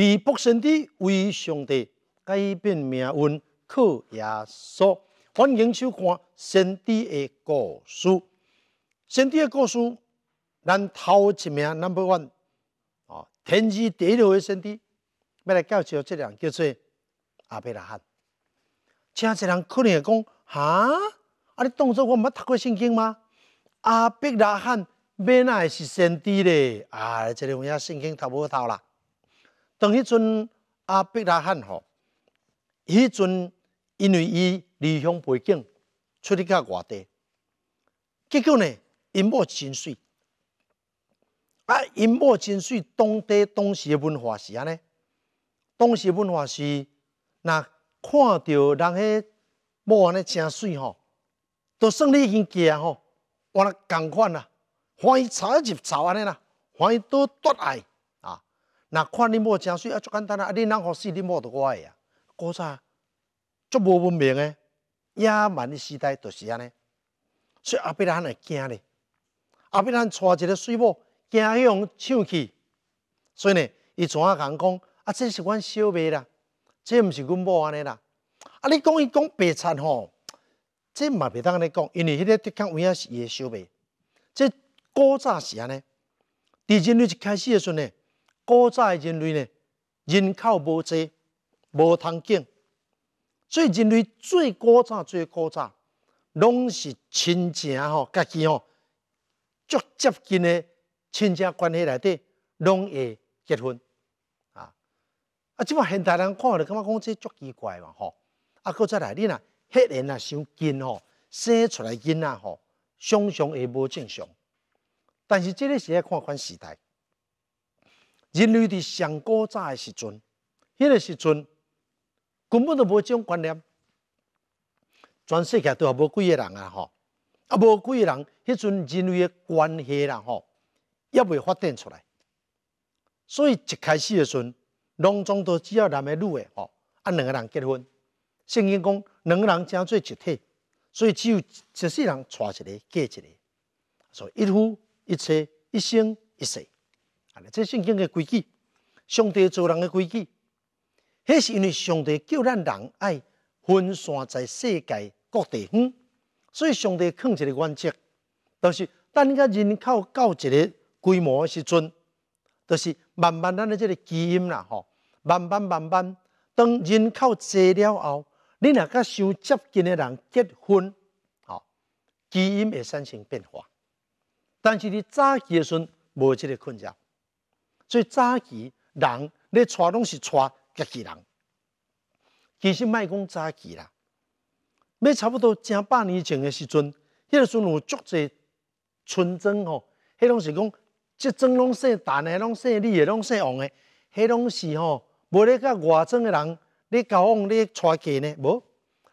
为仆神体，为上帝改变命运，靠耶稣。欢迎收看《神帝》的故事，《神帝》的故事，咱头一名 Number One 啊，天之第一的神帝，要来介绍这人叫做阿伯拉罕。请一个人可能会讲：哈，啊，你当作我冇读过圣经吗？阿伯拉罕本来是神帝咧，啊，这人有影圣经读不透啦。当迄阵阿毕拉汉吼，迄阵因为伊离乡背井，出去到外地，结果呢因某真水，啊，因某真水，当地当时的文化是安尼，当时文化是那看到人迄某安尼真水吼，都算你经嫁吼，我了共款啦，欢迎查一查安尼啦，欢迎多多爱。那看你某真水啊，足简单啊！啊，你任何死你着我诶啊，古早足无文明诶，野蛮诶时代就是安尼，所以阿伯咱会惊咧。阿伯咱带一个水某，惊样抢去，所以呢，伊转眼讲，啊，这是阮小妹啦，这毋是阮某安尼啦。啊，你讲伊讲白贼吼，这嘛袂当安尼讲，因为迄个的确有影是伊诶小妹。这古早安尼，伫即率一开始诶时阵呢。古早人类呢，人口无济，无通见，所以人类最古早最古早，拢是亲戚吼，家己吼，足接近的亲戚关系内底，拢会结婚啊。啊，即马现代人看了，感觉讲这足奇怪嘛吼。啊，古再来，你呐，血缘啊伤近吼，生出来囡仔吼，常常会无正常。但是即个是要看款时代。人类伫上古早的时阵，迄个时阵根本都无这种观念，全世界都也无个人啊吼，啊无个人，迄阵人类的关系啦吼，也未发展出来。所以一开始的时，农庄都只要男的女的吼，啊两个人结婚，圣经讲两个人成做一体，所以只有十四人娶一个嫁一个，所以一夫一妻一生一世。啊！这圣经嘅规矩，上帝做人嘅规矩，迄是因为上帝叫咱人爱分散在世界各地，方，所以上帝藏一个原则，就是等个人口到一个规模嘅时阵，就是慢慢咱嘅这个基因啦，吼，慢慢慢慢，当人口多了后，你若个想接近嘅人结婚，吼，基因会产生变化。但是你早的时阵无这个困扰。所以早旗人，咧娶拢是娶家己人，其实卖讲早期啦。要差不多正百年前诶时阵，迄个时阵有足济村庄吼，迄拢是讲即庄拢姓陈诶，拢姓李诶，拢姓王诶，迄拢是吼，无咧甲外庄诶人咧交往咧娶嫁呢，无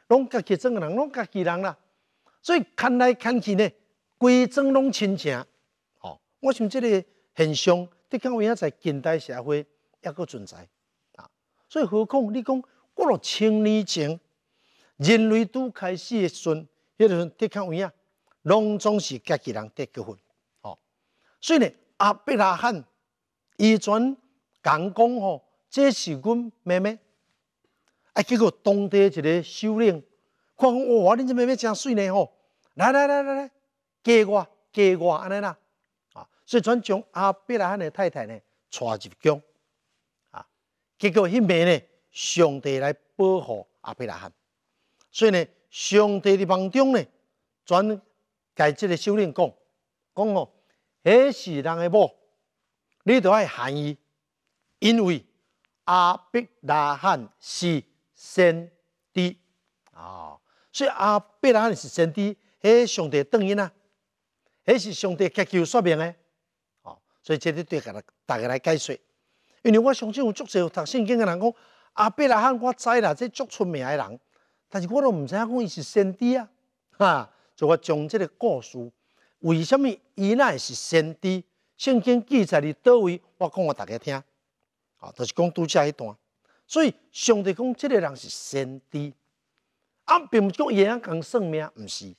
拢家己庄诶人，拢家己人啦。所以看来看去呢，规庄拢亲情。哦，我想即个现象。德康维亚在近代社会也够存在啊，所以何况你讲过了千年前，人类拄开始的时阵，迄阵德康有亚拢总是家己人得过婚吼。所以呢，阿伯拉罕伊传讲讲吼，这是阮妹妹，啊，结果当地一个首领，看讲哇，恁这妹妹真水呢吼，来来来来来，嫁我嫁我安尼啦。所以，专将阿伯拉罕的太太呢，娶入宫啊，结果迄面呢，上帝来保护阿伯拉罕。所以呢，上帝的梦中呢，转解这个首领讲，讲哦，迄是人的某，你都要含伊，因为阿伯拉罕是先知啊。所以阿伯拉罕是先知，迄上帝等于呢？迄是上帝乞求说明诶，所以，这里对大家，大家来解说。因为我相信有足侪读圣经嘅人讲，阿伯啦喊我知啦，这足出名嘅人，但是我都唔知影讲伊是先知啊，哈！就我将这个故事，为什么伊那是先知？圣经记载伫叨位？我讲个大家听，啊，就是讲拄则迄段。所以，上帝讲这个人是先知，啊，并唔讲伊讲算命，唔是。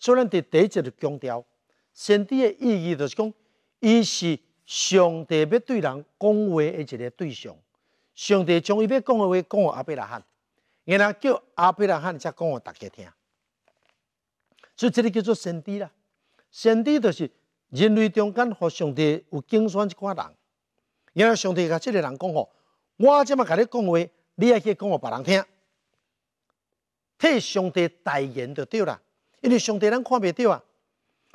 所以咱伫第一就强调，先知嘅意义就是讲。伊是上帝要对人讲话，的一个对象，上帝将伊要讲话讲阿伯拉罕，然后叫阿伯拉罕才讲话大家听，所以这个叫做先帝啦。先帝就是人类中间和上帝有竞选一挂人，然后上帝甲这个人讲吼，我这么甲你讲话，你也去讲互别人听，替上帝代言就对啦。因为上帝咱看袂着啊，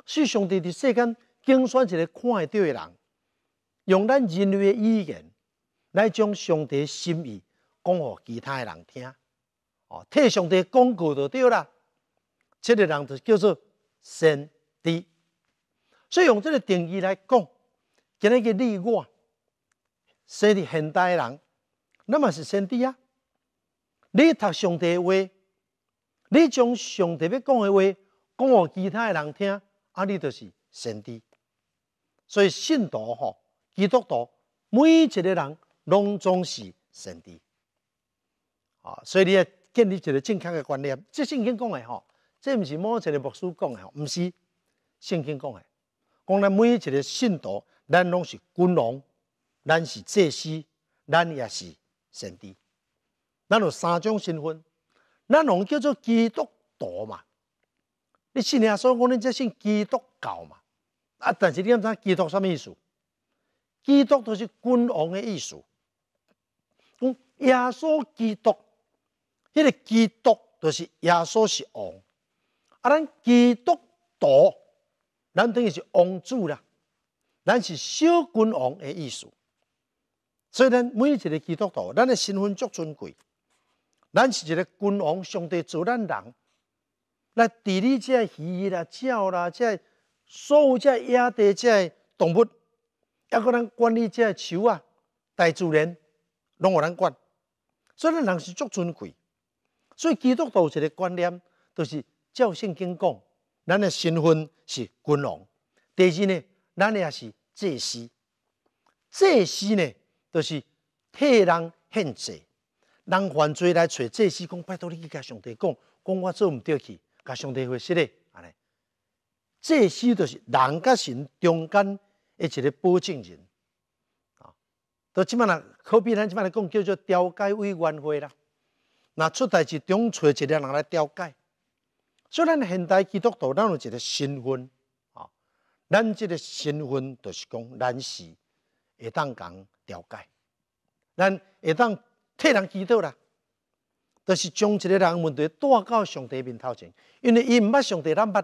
是上帝伫世间。精选一个看得到的人，用咱人类的语言来将上帝心意讲予其他的人听，哦替上帝讲告就对啦。这个人就叫做神知。所以用这个定义来讲，今日嘅你我生得现代人，那么是神知啊。你读上帝话，你将上帝要讲的话讲予其他的人听，啊你就是神知。所以，信徒吼，基督徒，每一个人拢总是神的啊。所以你要建立一个正确的观念。这圣经讲的吼，这毋是某一个牧师讲的吼，毋是圣经讲的。讲咱每一个信徒，咱拢是君王，咱是祭司，咱也是神的。咱有三种身份，咱拢叫做基督徒嘛。你信耶稣，讲你这信基督教嘛？啊！但是你咁知，基督什么意思？基督就是君王的意思。讲耶稣基督，迄个基督就是耶稣是王。啊，咱基督徒，咱等于是王主啦。咱是小君王的意思。所以咱每一个基督徒，咱嘅身份足尊贵。咱是一个君王，上帝做咱人。治第二只鱼啦，鸟啦，只。所有遮野地者、动物，一个人管理遮树啊、大自然，拢有人管，所以咱人是足尊贵。所以基督徒一个观念，就是照圣经讲，咱的身份是君王。第二呢，咱也是祭司，祭司呢，就是替人献祭。人犯罪来找祭司，讲拜托你去甲上帝讲，讲我做毋对去，甲上帝会死的。这些都是人甲神中间的一个保证人啊！都即卖人，可比咱即卖来讲叫做调解委员会啦。若出台一中找一个人来调解。所以咱现代基督徒咱有一个身份啊，咱即个身份就是讲咱是会当讲调解，咱会当替人祈祷啦，就是将一个人问题带到上帝面头前，因为伊毋捌上帝，咱捌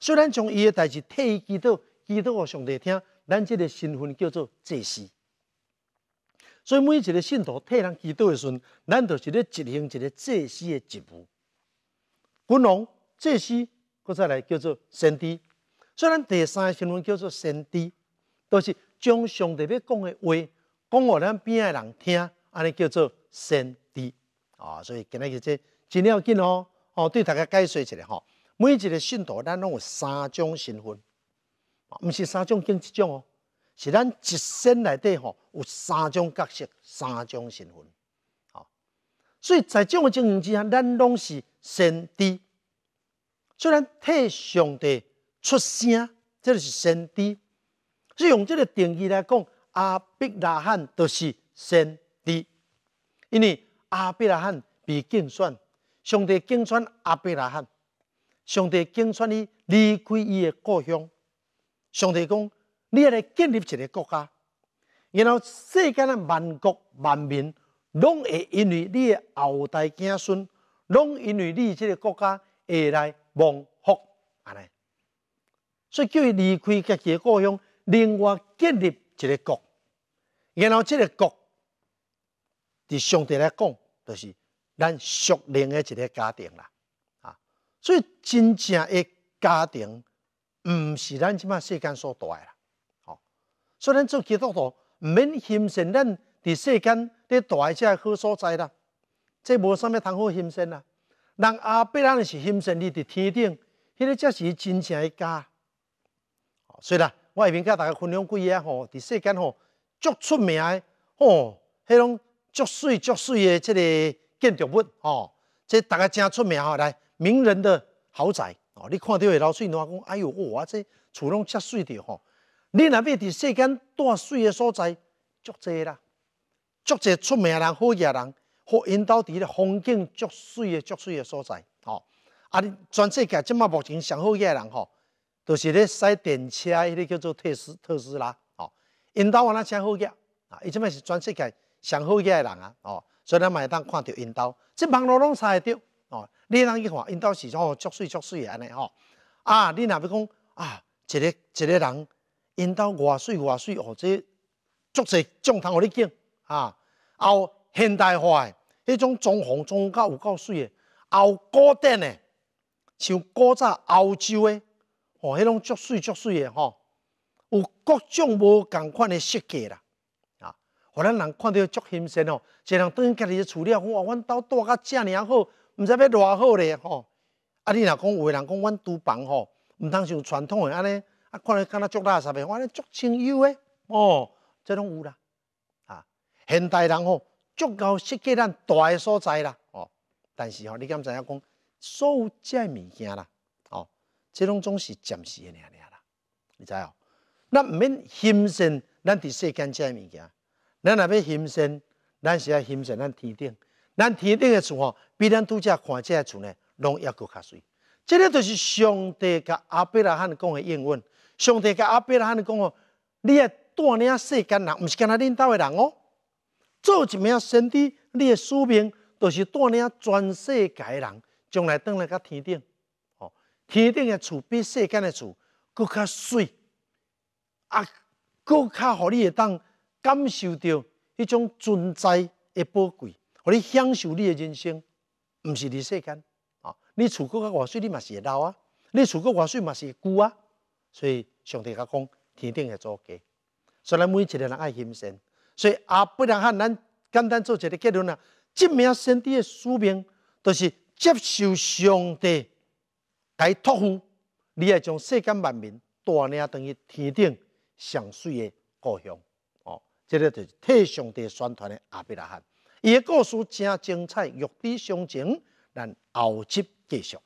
虽然将伊的代志替伊祈祷，祈祷给上帝听，咱即个身份叫做祭司。所以每一个信徒替人祈祷的时，阵，咱就是咧执行一个祭司的职务。尊王、祭司，搁再来叫做先知。虽然第三个新闻叫做先知，都是将上帝要讲的话讲互咱边的人听，安尼叫做先知。啊，所以今日就这真要紧哦，哦，对大家解说一下吼。每一个信徒，咱拢有三种身份，毋是三种经一种哦，是咱一生内底吼有三种角色、三种身份。吼，所以在这种情形之下，咱拢是知。所虽然替上帝出声，这就是先知。所以用这个定义来讲，阿鼻拉罕就是先知，因为阿鼻拉罕被竞选，上帝竞选阿鼻拉罕。上帝经穿伊离开伊诶故乡，上帝讲，你要来建立一个国家，然后世间诶万国万民，拢会因为你诶后代子孙，拢因为你这个国家而来蒙福安尼。所以叫伊离开家己诶故乡，另外建立一个国，然后这个国，对上帝来讲，就是咱属灵诶一个家庭啦。所以真正的家庭，毋是咱即码世间所带啦。吼、所以咱做基督徒毋免牺牲，咱伫世间咧大一只好所在啦。这无啥物通好牺牲啦。人阿伯阿是牺牲，伊伫天顶，迄个则是真正诶家。好，所以啦，我下面甲大家分享几啊吼，伫世间吼足出名的吼，迄种足水足水的即个建筑物吼，这大家真出名吼来。名人的豪宅哦，你看到会流口水，我讲，哎呦，哇，这厝拢遮水着吼！你若要伫世间大水的所在，足侪啦，足侪出名人好业人，或因兜伫咧风景足水的足水的所在，吼。啊，全世界即么目前上好业人吼，都是咧驶电车，迄个叫做特斯特斯拉，吼。因兜我那上好业，啊，伊即卖是全世界上好业人啊，哦，所以咱嘛会当看到因兜，即网络拢晒着。你人去看，因兜是种足水足水安尼吼啊！你若要讲啊，一个一个人，因兜偌水偌水哦，这足侪种通互你景啊，还有现代化诶，迄种装潢装搞有够水的，还有古典的，像古早欧洲的，哦，迄种足水足水的吼，有各种无共款的设计啦啊，互咱人看到足新鲜哦，一人当家己的厝了，哇，阮兜住甲尔啊好。毋知要偌好咧吼，啊！你若讲有人讲阮厨房吼，唔当像传统诶安尼，啊，看能敢若足大个差别，我咧足清幽诶，哦，这拢有啦，啊，现代人吼，足够设计咱大诶所在啦，哦，但是吼，你敢知影讲，所有这物件啦，哦，这拢总是暂时诶，尔尔啦，你知哦？咱毋免心神，咱伫世间这物件，咱若要心神，咱是要心神咱天顶。咱天顶的厝吼，比咱拄则看即个厝呢，拢要佫较水。即个就是上帝甲阿伯拉罕讲的英文。上帝甲阿伯拉罕讲哦，你系带领世间人，毋是讲阿领导的人哦。做一名神祗，你的使命就是带领全世界人，将来登来到天顶。哦，天顶的厝比世间的厝佫较水，啊，佫较互你会当感受到迄种存在嘅宝贵。互你享受你诶人生，毋是伫世间啊！你厝国外偌税你嘛会老啊，你厝国外水嘛是会旧啊，所以上帝甲讲，天顶会做嘅。所以每一个人爱心神，所以阿伯拉罕咱简单做一个结论啊，即名神啲诶使命，都是接受上帝嘅托付，你系将世间万民带领等于天顶上水诶故乡。哦，这个就是替上帝宣传诶阿伯拉罕。伊个故事真精彩，玉滴相情，咱后集继续。